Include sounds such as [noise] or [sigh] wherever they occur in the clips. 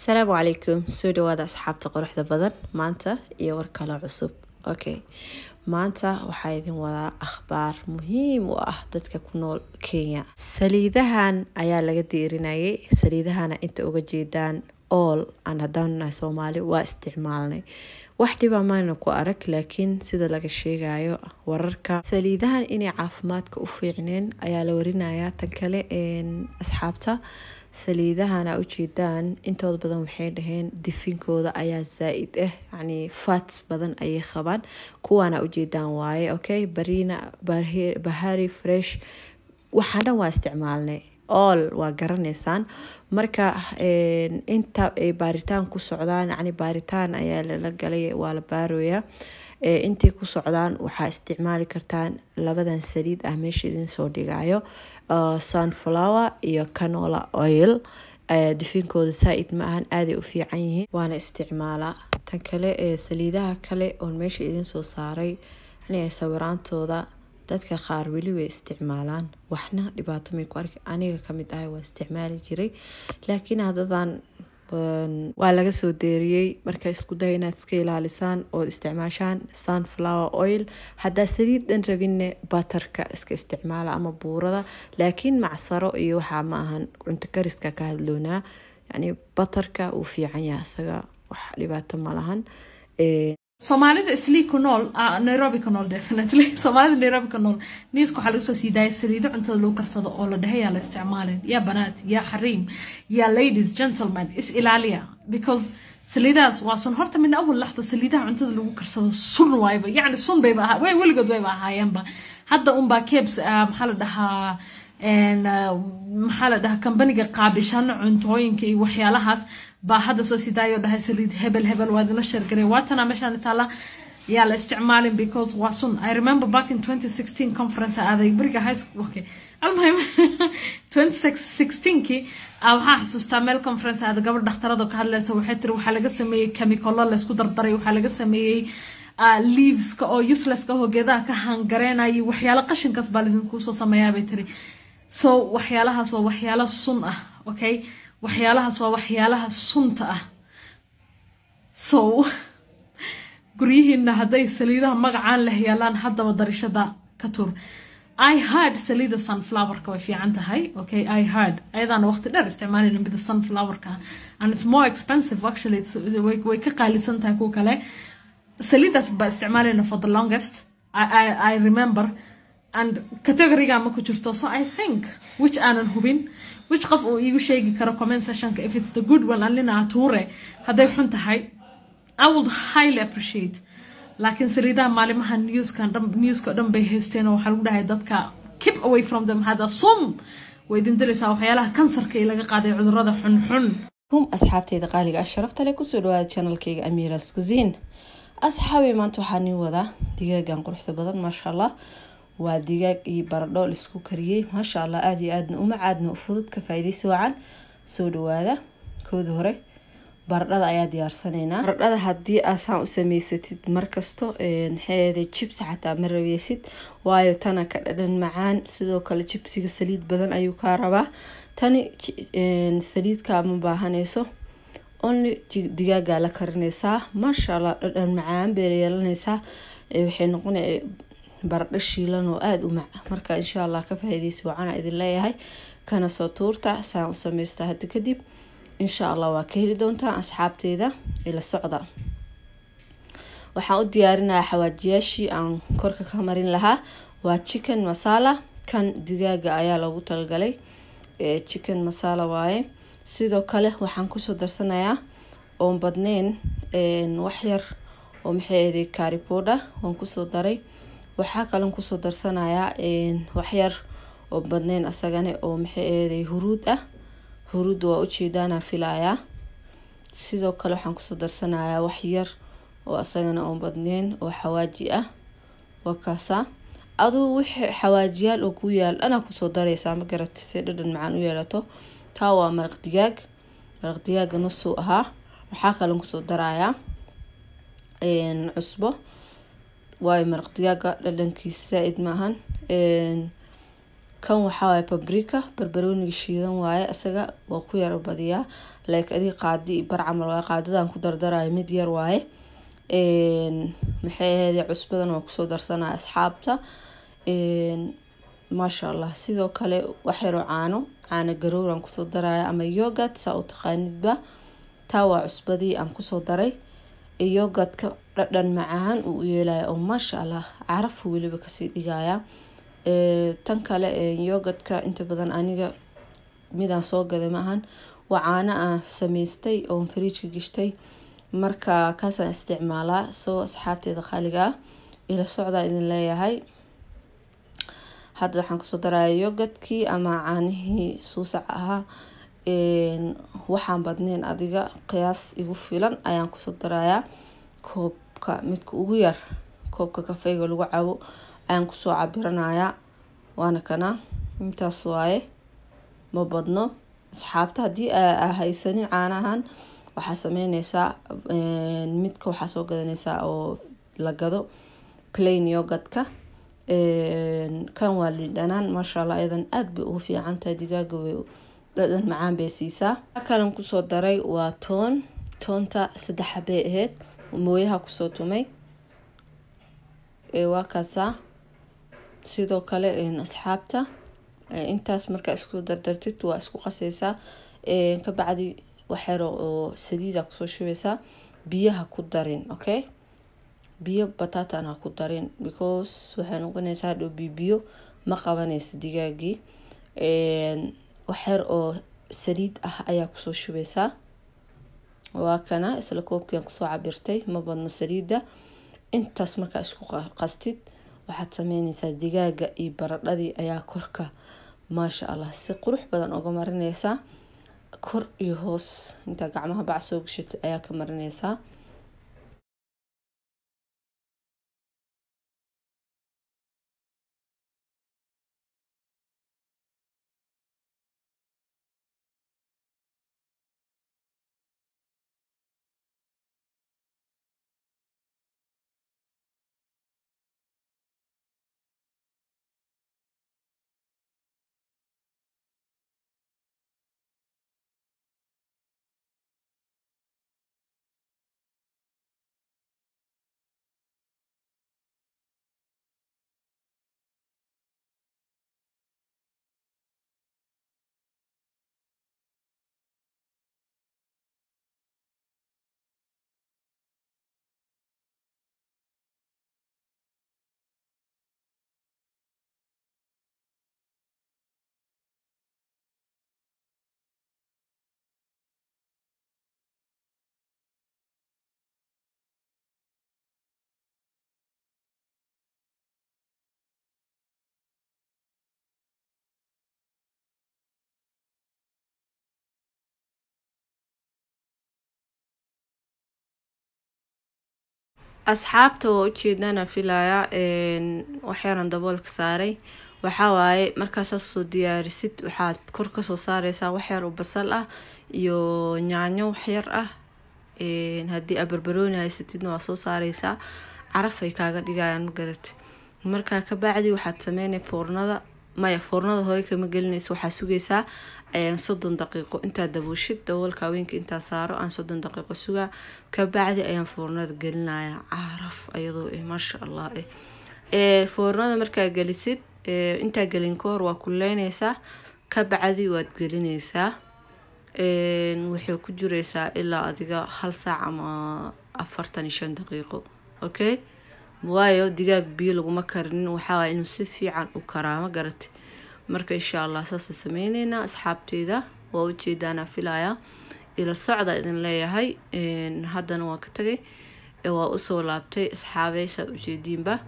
asalaamu calaykum soo dhawaada asxaabta quruxda badan maanta iyo war kaloo cusub okay maanta waxaa idin wadaa akhbaar muhiim u ah dadka ku nool kenya saliidahan ayaa laga diirinayay saliidahana inta uga jeedaan ool aan haddaannahay soomaali waa isticmaalnay wax dhibaa ah mayna ku arag laakiin sida laga sheegayo wararka saliidahan inay caafimaadka u fiicneen ayaa la warinayaa tan kale asxaabta saliidahana ujeedaan intood badan waxay dhaheen difinkooda ayaa zaa-id ah yacni fats badan ayay qabaan kuwaana ujeedaan waaye okay barina bahari fresh waxaan dhan waa isticmaalnay all waa garanaysaan marka inta ay baaritaan ku socdaan yacni baaritaan ayaa lala galay waa la baarooya intay ku socdaan waxaa isticmaali kartaan labadan saliid ah meesha idin soo dhigayo ah, sunflower iyo canola oil difiinkooda saa-id ma ahan aaday u fiican yihiin waana isticmaalaa tan kale ee saliidaha kale oon meesha idinsoo saaray ania sawiraantooda dadka qaar weli way isticmaalaan waxna dhibaato may ku arki aniga kamid ahay waa isticmaali jiray laakiin haddadaan waa laga soo deeriyey marka isku day inaad iska ilaalisaan ood isticmaashaan sunflower oil haddaa saliiddan rabinne batarka iska isticmaala ama buurada laakiin macsaro iyo waxaa ma ahan cunto kariska ka hadloonaa yani batarka uu fiican yahay isaga wax dhibaato malahan soomaalida ah, [laughs] islii ku nool nairobi ku nool definitely soomaalida nairobi ku nool niiska waxaa lagu soo sii daaya saliido cuntada lagu karsado oo la dhahay yaa la isticmaalin yaa banaad yaa xariim yaa ladies gentlemen is ilaaliya because saliidaas waa horta min awal laxda saliidaha cuntada lagu karsado sun waayba yacni sun bayba ahaa way weligood wayba ahaayeenba hadda unbaa kebs ah, maxaa la dhahaa Uh, maxaa la dhahaa kambaniga qaabishana cuntooyinka iyo waxyaalahaas baa hadda soo sidaayoo dhahay saliid hebel hebel waad ila sheergareen waatana meeshaan taala yaa la isticmaalin because waa sun i remember back in 2016 conference aaday ah, beriga high school okay almuhim 2016kii [laughs] ah, waxaa xasuustaa meel conference aada ah, gabadh dhakhtarada ka hadlaysa waxay tiri waxaa laga sameeyey chemicalo laysku dardaray waxaa laga sameeyey leaveska oo uselesska oo geedaha ka hangareenaya waxyaalo qashinkaas baa laidinkuusoo sameeyaa bay tiri so waxyaalahaas waa waxyaalo sun ah okay waxyaalahaas waa waxyaalaha sunta ah so guryihiina hadday saliidaha magacaan leh yaalaan haddaba darishada ka tur i hard saliida sunflowerka way fiican tahay okay i hard ayadaana waqti dheer isticmaalin mida sunflowerka and it's more expensive actually way, ka qaalisan tahay kuwa kale saliidaas baa isticmaalina for the longest I, I, I remember and categoriga ma ku jirto so i think which aanan hubin which qof uu iigu sheegi karo comment sessionka if it's the good one alina ature hadday xun tahay i would highly appreciate laakiin saliidaha maalimaha newskan newska dhan bay haysteen oo waxaa lagu dhahay dadka keep away from them hada sum way idin dilaysaa waxyaalaha kansarka ee laga qaaday cudurada xunxun rum asxaabteyda qaaliga ah sharafta leh kusoo dhawaada channelkeyga amiras kusin asxaabey maanta waxaa nii wadaa digaagan quruxda badan maasha allah waa digaag iyo baradho laisku kariyey maasha allah aada iyo aadna umacaadna u fudud ka faa wacan soo dhawaada kooda hore baradhada ayaa diyaarsanaynaa baradhada haddii aasaan u sameysatid markasto maxaayada jibs xataa ma rabeysid waayo tana ka dhadhan macaan sidoo kale jibsiga saliid badan ayuu kaa rabaa tani saliidkaa ma baahanayso only digaagaa la karinaysaa maasha allah dhadhan macaan bay yeelanaysaa eh, waxay noqona baradho shiilan oo aada u mac marka insha allah ka faa'iidaysa wacanaa idin leeyahay kana soo tuurta saan u samaystaa hadda kadib insha allah waa ka heli doontaa asxaabteyda ila socda waxaan u diyaarinayaa xawaajiyaashii aan korka ka marin lahaa waa chicken masala kan digaaga ayaa loogu talagalay chicken masala waaye sidoo kale waxaan kusoo darsanayaa oon badneyn wax yar oo maxay aday kaariboodha waan kusoo daray waxaa kalan kusoo darsanayaa waxyar oo badneyn asagane oo maxay eeday huruud ah huruud waa ujeedaanaa filayaa sidoo kale waxaan kusoo darsanayaa waxyar oo asagana oo badneyn oo xawaaji ah waa kaasaa aduu wix xawaajiyaal oo ku yaal dhanaa kusoo dareysaa ma garatay say dhadhan macaan u yeelato taa waa maraq digaag maraq digaaga nusuu ahaa waxaa kalan kusoo darayaa cusbo waayo maraq digaaga dhadhankiisa zaaid maahan kan waxaawaaye pabrika barbarooniga shiidan waaye isaga waa ku yara badiyaa like adig qaadi bar camal waaye qaadadan ku dardarayo mid yar waaye maxay aheede cusbadan waa kusoo darsanaya asxaabta maasha allah sidoo kale waxyaro caano caano garowran kusoo daraya ama yogat saa u taqaanidba taa waa cusbadii aan kusoo daray iyo gadka dhadhan macaan uu yeelaya oo maasha allah carafuu weliba kasii dhigaya tan kale yogadka inta badan aniga midaan soo gaday maahan waa caana aan samaystay oon fariijka gashtay marka kaasaan isticmaalaa soo asxaabteeda qaaliga ah ila socdaa idin leeyahay hadda waxaan kusoo daraya yogadkii ama caanihii suusac ahaa waxaan badneyn adiga qiyaas igu filan ayaan kusoo darayaa koobka midka ugu yar koobka kafeyga lagu cabo ayaan kusoo cabiranayaa waana kana intaas waaye ma badno asxaabta haddii haysanin caanahan waxaa sameyneysaa midka waxaa soo gadaneysaa oo la gado plain yogadka kan waa liidhanaan maasha allah iyadan aada bay ugu fiicantahay digaaga way dhadhan macaan bay siisaa kalan kusoo daray waa toon toonta saddex xabey aheyd mooyaha kusoo tumay waa kaasaa sidoo kale asxaabta intaas markaa isku dardartid waa isku qaseysaa kabacdi waxero oo saliida kusoo shubeysaa biyaha ku darin okay biyo bataatan ha ku darin because waxay noqonaysaa hadhow biyo ma qabaneysa digaagii waxyar oo saliid ah ayaa kusoo shubeysaa waa kana isla koobkian kusoo cabirtay ma badno saliida intaas markaa isku qastid waxaad sameyneysaa digaaga iyo baradhadii ayaa korka maasha allah si qurux badan oga marineysaa kor iyo hoos intaa gacmaha bac soo gashatay ayaa ka marineysaa asxaabta waa ujeedana filaya waxyaran daboolka saaray waxawaaye markaasaad soo diyaarisid waxaad kor kasoo saareysaa waxyar oo basal ah iyo nyaanyo waxyar ah haddii a barbarooni haysatidna waa soo saareysaa caraf ay kaaga dhigayaan ma garatay markaa kabacdi waxaad sameynay foornada maya foornada hore kama gelinaysa waxaa sugaysaa soddon daqiiqo intaa dabooshid daboolka haweenka intaa saaro aan soddon daqiiqo sugaa kabacdi ayaan foornada gelinaya caraf ayadoo eh maasha allah eh foornada markaa gelisid intaa gelin ka waa kuleyneysaa kabacdi waad gelineysaa waxay ku jireysaa ilaa adiga hal saac ama afartan iyo shan daqiiqo okay waayo digaag biyo laguma karinin waxaaway inuu si fiican u karaa ma garatay marka insha allah saasaan sameyneynaa asxaabteyda waa ujeedaanaa filaya ila socda idin leeyahay haddana waan ka tagay waa usoo laabtay asxaabey saa ujeediinba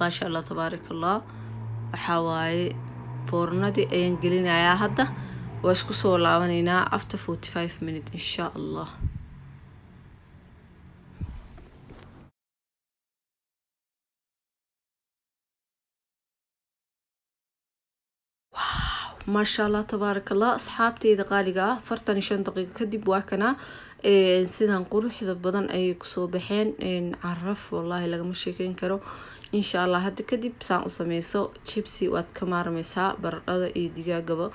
maasha allah tabaaraka allah waxaa waaye foornadii ayaan gelinayaa hadda waa isku soo laabanaynaa after forty five minute insha allah maasha allah tabaarakallah asxaabteyda qaaliga ah afartan iyo daqiiqo kadib waa kana sidan quruxda badan ayay kusoo baxeen caraf wallaahi lagama sheekeyn karo insha allah hadda kadib saan u sameyso jibsi waad ka maarmeysaa baradhada iyo digaagaba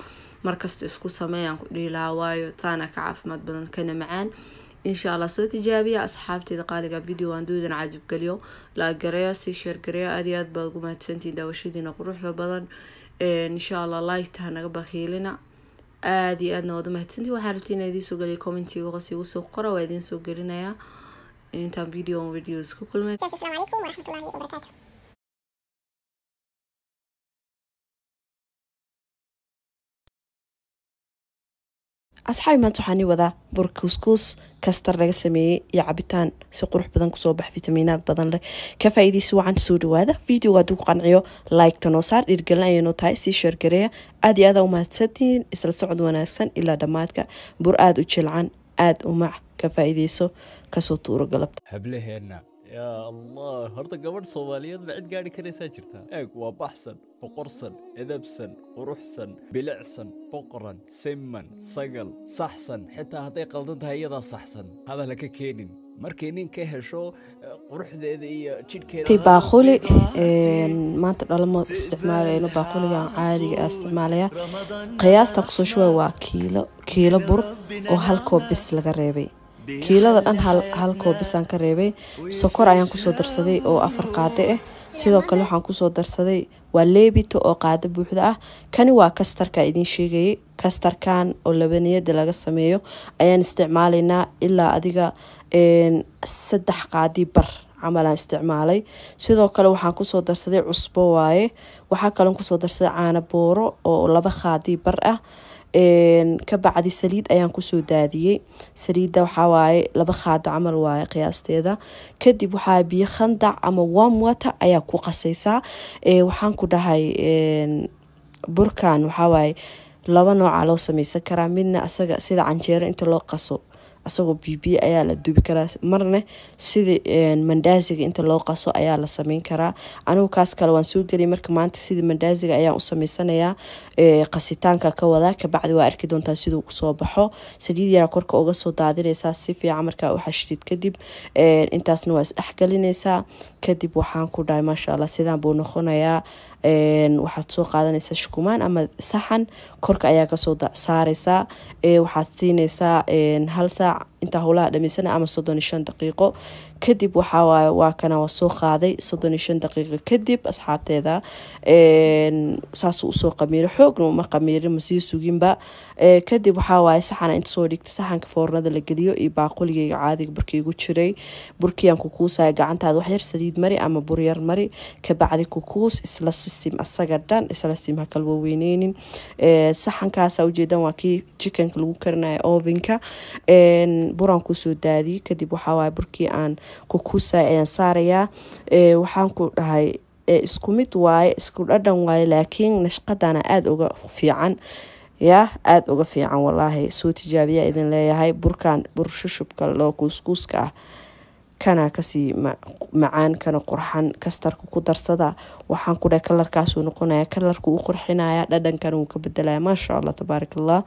markasta isku sameeyaan ku dhiilaa waayo taana ka caafimaad badan kana macaan insha allah soo tijaabiya asxaabteeda qaaliga ah video aan doodan caajib geliyo laagareeya sii sheergareeya aad iyo aad baad ugu mahadsantiin daawashadiina quruxda badan insha allah lita hanaga bakiilina aada iyo aadna waad umahadsanti waxaa rabta inaa idiin soo geliya commentiga hoos igu soo qora waa idiin soo gelinayaa intaan video on video isku kulmay asxaabi maanta waxaani wadaa burkuuskuus kastar laga sameeyey iyo cabitaan si qurux badan kusoo bax vitaminaad badan leh ka faa'iidaysa wacan soo dhawaada videoga hadduu ku qanciyo like-ta saar dhiirgelin ayaynoo tahay sii sheergareeya aad iyo aada u mahadsantihiin isla socod wanaagsan ilaa dhammaadka bur aada u jilcan aada u mac ka faa'iidayso kasoo tuuro galabta hablaheenna yaa allah horta gabadh soomaaliyeed ma cid gaadhi karaysaa jirtaa eeg waa baxsan boqorsan edabsan quruxsan bilicsan boqoran siman sagal saxsan xitaa hadday qaldan tahay iyadaa saxsan hadalla ka keenin markay nin ka hesho quruxdeeda iyo jidhkeeda baaquli maanta dhalamo isticmaalayno baaquligan caadiga ah isticmaalaya qiyaastan kusoo shubay waa kiilo kiilo bur oo hal koob bis laga reebay kiilada dhan hal koobisaan ka reebay sokor ayaan kusoo darsaday oo afar qaade ah eh. sidoo kale waxaan kusoo darsaday waa leebito oo qaado buuxda ah kani waa kastarka idiin sheegayay kastarkan oo labaniyada laga sameeyo ayaan isticmaalaynaa ilaa adiga saddex qaadi bar camalaan isticmaalay sidoo kale waxaan kusoo darsaday cusbo waaye waxaa kaloon kusoo darsaday caano booro oo laba qaadi bar ah ka bacdi saliid ayaan kusoo daadiyey saliidda waxawaaye laba khaado camal waaye qiyaasteeda kadib waxaa biyo khandac ama wamwata ayaa ku qasaysaa waxaan ku dhahay burkan waxaawaaye laba nooca loo sameysan karaa midna asaga sida canjeero inta loo qaso asagoo bibiy ayaa la dubi karaa marne sidai mandaaziga inta loo qaso ayaa la sameyn karaa anigu kaas kale waan soo gelay marka maanta sidai mandaaziga ayaan u sameysanayaa qasitaanka ka wadaa kabacdi waa arki doontaa siduu usoo baxo saliid yaraa korka uga soo daadinaysaa si fiican markaa u xashrid kadib intaasna waa isdhexgelinaysaa kadib waxaan ku dhahay maasha allah sidaan buu noqonayaa waxaad soo qaadanaysaa shukumaan ama saxan korka ayaa kasoo saareysaa waxaad siineysaa hal saac intaa howlaha dhamaysana ama soddoni shan daqiiqo kadib waxawaaye waa kana waa soo qaaday soddoni shan daqiiqo kadib asxaabteeda saasuu usoo qamiiro xoogna uma qamiirin masii suginba kadib waxawaaye saxana inta soo dhigta saxanka foornada la geliyo iyo baaquligeyga caadiga burkiigu jiray burkiyan kukuusaya gacantaada waxyar saliid mari ama buryar mari kabacdi kukuus isla sim asaga dhan isla sim ha kala waweyneynin saxankaasa ujeedaan waa kii jikanka lagu karinaya ovinka buraan kusoo daadiyey kadib waxaawaay burkii aan kukuusa ayaan saarayaa waxaan ku dhahay isku mid waaye isku dhadhan waaye laakiin nashqadana aada uga fiican yaa aada uga fiican walaahi soo tijaabiya idin leeyahay burkan bur shushubka loo kuuskuuska ah kana kasii macaan kana qurxan kastarka ku darsada waxaan ku dheh kalarkaasuu noqonaya kalarku u qurxinaya dhadhankana wuu ka bedelaya maasha allah tabaarak allah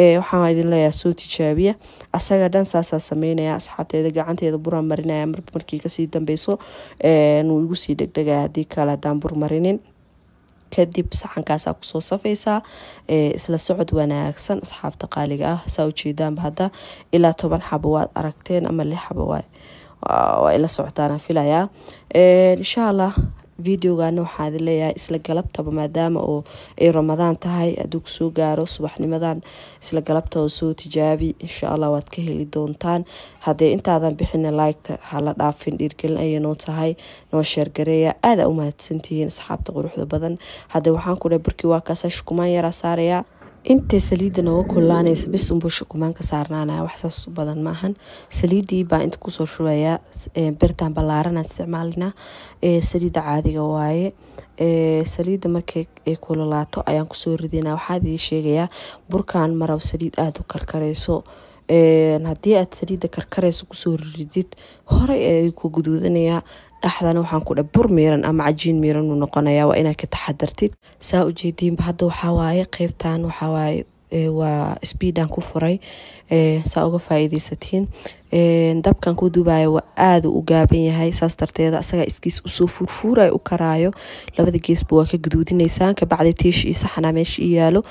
eh, waxaan idin leeyaha soo tijaabiya asaga dhan saasaa sameynaya asxaabteeda gacanteeda buraan marinaya marmarkii kasii dambeyso wuu eh, igu sii dhegdhegaya haddii kale haddaan bur kadib saxankaasaa kusoo safaysaa eh, isla socod wanaagsan asxaabta qaaliga ah saa ujeedaanba hadda ilaa toban xabo waad aragteen ama lix xabo waay oo ay la socotaana filayaa insha allah videogana waxaa leeyahay isla galabtaba maadaama oo ay ramadaan tahay hadduu kusoo gaaro subaxnimadan isla galabtaba soo tijaabi insha allah waad ka heli doontaan haddee intaadan bixina laygta hala dhaafin dhiirgelin ayay noo tahay noo sheergareeya aadaa u mahadsantihiin asxaabta quruxda badan haddee waxaan ku dhahay barkii waa kaasa shukumaan yaraa saarayaa intay saliida noga kulaanaysa bis umbusha kumaanka ka saarnaanaya wax saas badan maahan saliidii baa inta kusoo shubayaa birtaan ballaaranaan isticmaalinaa saliida caadiga waaye saliida markay kululaato ayaan kusoo ridinaa waxaan sheegayaa burkaan marab saliid aada u karkarayso haddii aad saliidda karkarayso kusoo riridid horey ee ku guduudanayaa dhexdan waxaan ku dhe bur miiran ama cajiin miiran uu noqonaya waa inaad ka taxadartid saa ujeediinba hadda waxaa waaye qeybtan waxaa waaye waa speedan ku furay saa uga faaiideysatiin dabkan ku dubaaya waa aada u gaaban yahay saas darteeda asagaa iskiis usoo furfuuray u karaayo labada geesba waa ka gaduudinaysaa kabacdi tiish iyo saxna meesha i yaalo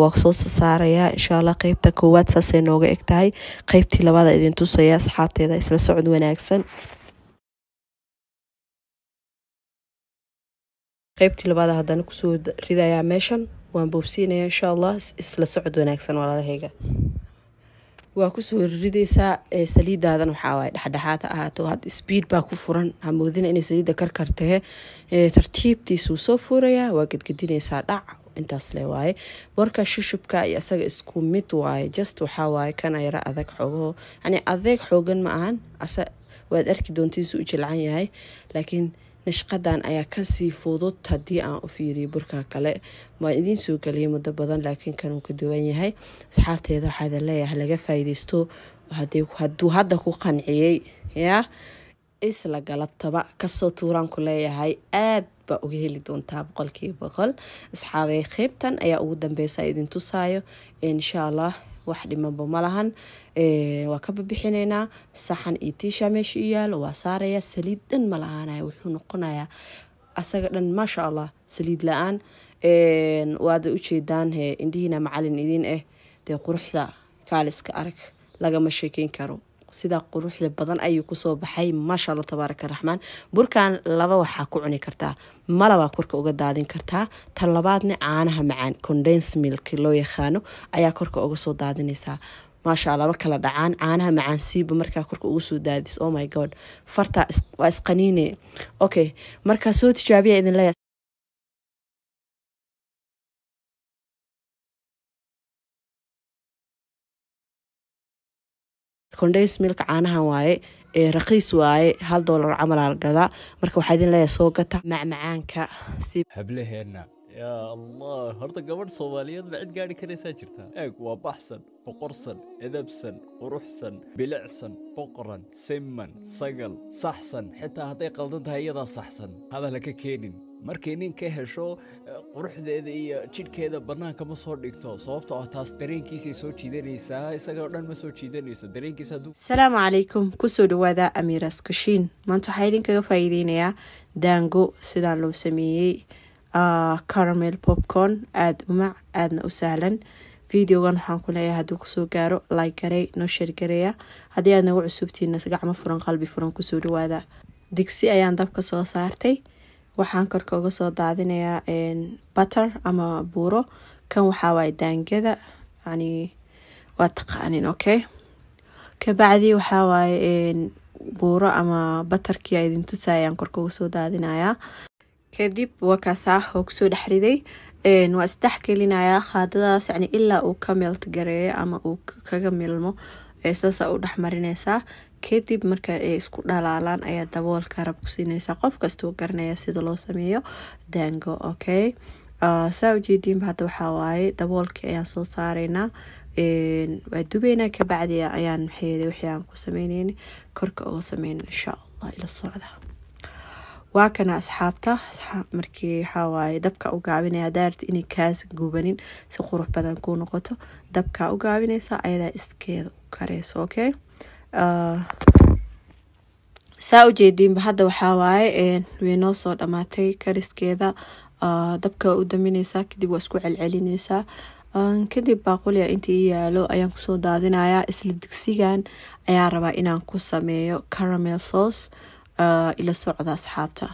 waa soo sasaarayaa insha allah qeybta koowaad saasay nooga eg tahay qeybtii labaada idin tusaya asxaabteeda isla socod wanaagsan qeybtii labaada hadana kusoo ridayaa meeshan waan boobsiinaya insha allah isla socod wanaagsan walaalahayga waa kusoo rirideysaa saliidaadan waxaawaaye dhexdhexaad ahaato had sbiid baa ku furan hamoodina inay saliidda karkartahe tartiibtiisuu soo furayaa waa gedgedineysaa dhac intaas le waaye warka shushubka iyo asaga isku mid waaye just waxaawaaye kana yara adag xoogaho yani adeeg xoogan ma ahan waad arki doontiisu u jilcan yahay laakiin nashqadan ayaa kasii fudud haddii aan u fiiriyo burkaa kale waan idiin soo geliyay muddo badan laakiin kanuu uu ka duwan yahay asxaabteeda waxaada leeyahay laga faaideysto haduu hadda ku qanciyey yaa isla galabtaba kasoo tuuraan ku leeyahay aad baa uga heli doontaa boqolkiiba boqol asxaabay qeybtan ayaa ugu dambeysa idin tusaayo inshaa allah wax dhimanba malahan eh, waa ka babixinaynaa saxan iyo tiisha meesha u yaal waa saaraya saliid dhan ma wuxuu noqonayaa asaga dhan maasha allah saliid la-aan eh, waada ujeedaan eh, indhihiina macalin idin eh dee quruxda kaaliska arag lagama sheekeyn karo sidaa quruxda badan ayuu kusoo baxay maasha alla tabaaraka raxmaan burkan laba waxaa ku cuni kartaa malabaa korka uga daadin kartaa labaadna caanaha macaan condens milk loo yaqaano ayaa korka uga soo daadinaysaa maasha alla kala dhacaan caanaha macaan siiba markaa korka ugu soo daadis oh my god farta waa isqaniine okay markaa soo tijaabiya idin kondheys milka caanahan waaye ee raqiis waaye hal dolar camal algada marka waxaa idin leeyahay soo gata macmacaanka hableheenna yaa allah horta gabadh soomaaliyeed ma cid gaadhi karaysaa jirta eeg waa baxsan boqorsan edabsan quruxsan bilicsan boqran siman sagal saxsan xitaa hadday qaldan tahay iyadaa saxsan hadalla ka keenin markay nin ka hesho quruxdeeda iyo jidhkeeda bannaanka ma soo dhigto sababtoo ah taas dareenkiisay soo jiidanaysaa isagao dhan ma soo jiidanayso dareenkiisa asalaamu calaykum kusoo dhawaada amiiras kashiin maanta waxaa idinkaga faa'iideynayaa daango sidaa loo sameeyey Ah, caramel popcorn aada u mac aadna u sahlan videogan waxaan ku leeyahay kusoo gaaro like garey noo sheergareya gareeya haddii aad nagu cusubtiina gacmo furan qalbi furan kusoo dhawaada digsi ayaan dabka soo saartay waxaan korka uga soo daadinayaa butter ama buuro kan waxaa waay daangada yani waa taqaanin okay kabacdi waxaa waaye buuro ama batarkii a idin tusa ayaan korka uga soo daadinayaa kadib waa kaasaa xoog soo dhexriday waa isdhex gelinayaa khaadadaas yani ilaa uu ka meelt gareeyo ama uu kaga milmo saasa u dhexmarinaysaa kadib marka ay isku dhalaalaan ayaa daboolka rab ku siinaysaa qof kastuu garanaya sida loo sameeyo daango okay saa ujeediinba hadda waxaa waaye daboolkii ayaan soo saaraynaa waa dubeynaa kabacdi ayaan maxayde wixii aan ku sameyneyn korka uga sameyn insha allah ila socda waa kana asxaabta markii waxawaaye dabka u gaabinaya daarta inay kaas gubanin si qurux badan kuu noqoto dabkaa u gaabinaysa ayadaa iskeeda u kareyso okay saa ujeediinba hadda waxawaaye way soo dhamaatay kariskeeda dabka u damineysaa kadib waa isku celcelineysaa kadib baaquliya inta ii yaalo ayaan kusoo daadinayaa isla digsigan ayaa rabaa inaan ku sameeyo caramel sauce Ah, ila socda asxaabta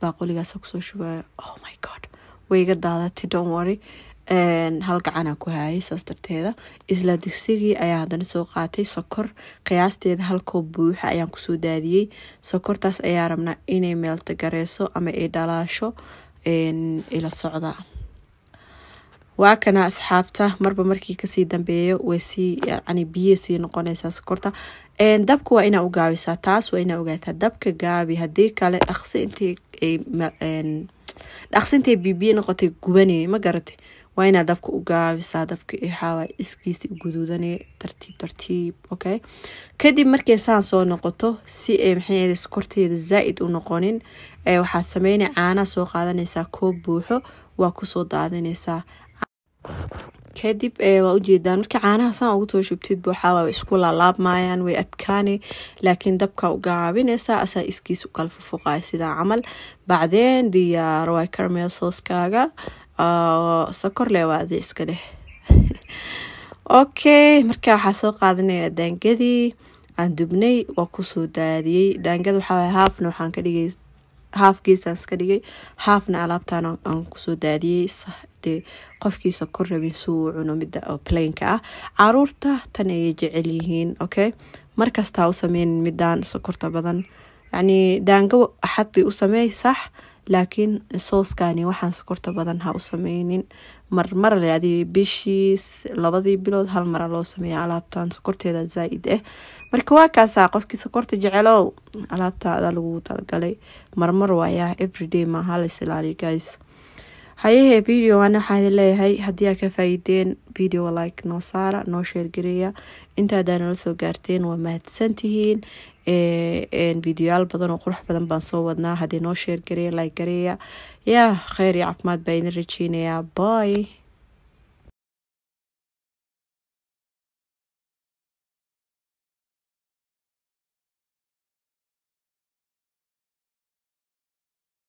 baaqoligaasa kusoo shubaayo oh my god way iga daadati don wari hal gacanaa ku haayay saas darteeda isla digsigii ayaa haddana soo qaatay sokor qiyaasteeda hal koob buuxa ayaan kusoo daadiyey sokortaas ayaa rabnaa inay meelta gareyso ama ay dhalaasho ila socda waa kana asxaabta marba markii kasii dambeeyo way sii yani biye sii noqoneysaa sokorta dabka waa inaa ugaabisaa taas waa inaa ogaataa dabka gaabi hadii kale dhaqsi intay noqotay gubanayay ma garatay waa inaa dabka u gaabisaa dabka xaawa iskiisa guduudanaya tartiib tartiib okay kadib markay saan soo noqoto si ay maxay sokorteeda zaa-id u noqonin waxaad sameynay caanaa soo qaadanaysaa koob buuxo waa kusoo daadanaysaa kadib eh, waa ujeedaan marka caanaha saan ugu soo shubtid buuxaa isku laalaabmayaan way adkaane laakiin dabka u gacaabinaysaa asaa iskiis u kala fufuqaay sidaa camal bacdeen diyaar waay karameel sooskaaga ah, sakorle waade iska dheh [laughs] okay marka waxaa soo qaadanaya daangadii aan dubnay waa kusoo daadiyey daangada waxaa halfna waxaan ka dhigay haaf geesaas iska dhigay haafna alaabtaan aan kusoo daadiyey de qofkiisa ku rabin si uu cuno midda oo playnka ah caruurta tan ayay jecel yihiin okay markastaa u sameynin midaan sokorta badan yacnii daango axadii u sameey sax laakiin sooskani waxaan sokorta badan ha u sameynin marmarale adi bishii labadii bilood hal mara loo sameeya alaabtan sokorteeda zaa-id ah marka waa kaasaa qofkii sokorta jecelow alaabta adaa lagu talagalay marmar waayaa everyday maaha la is ilaaliya guys hayahe videoan waxaa idin leeyahay haddii aad ka faa'iideen videoa like noo saara noo sheergareeya intaadaa nala soo gaarteen waa mahadsan tihiin e, videoyaal badan oo qurux badan baan soo wadnaa haddii noo sheergareeya like gareeya yaa kheyr iyo caafimaad baa idin rajeynayaa boy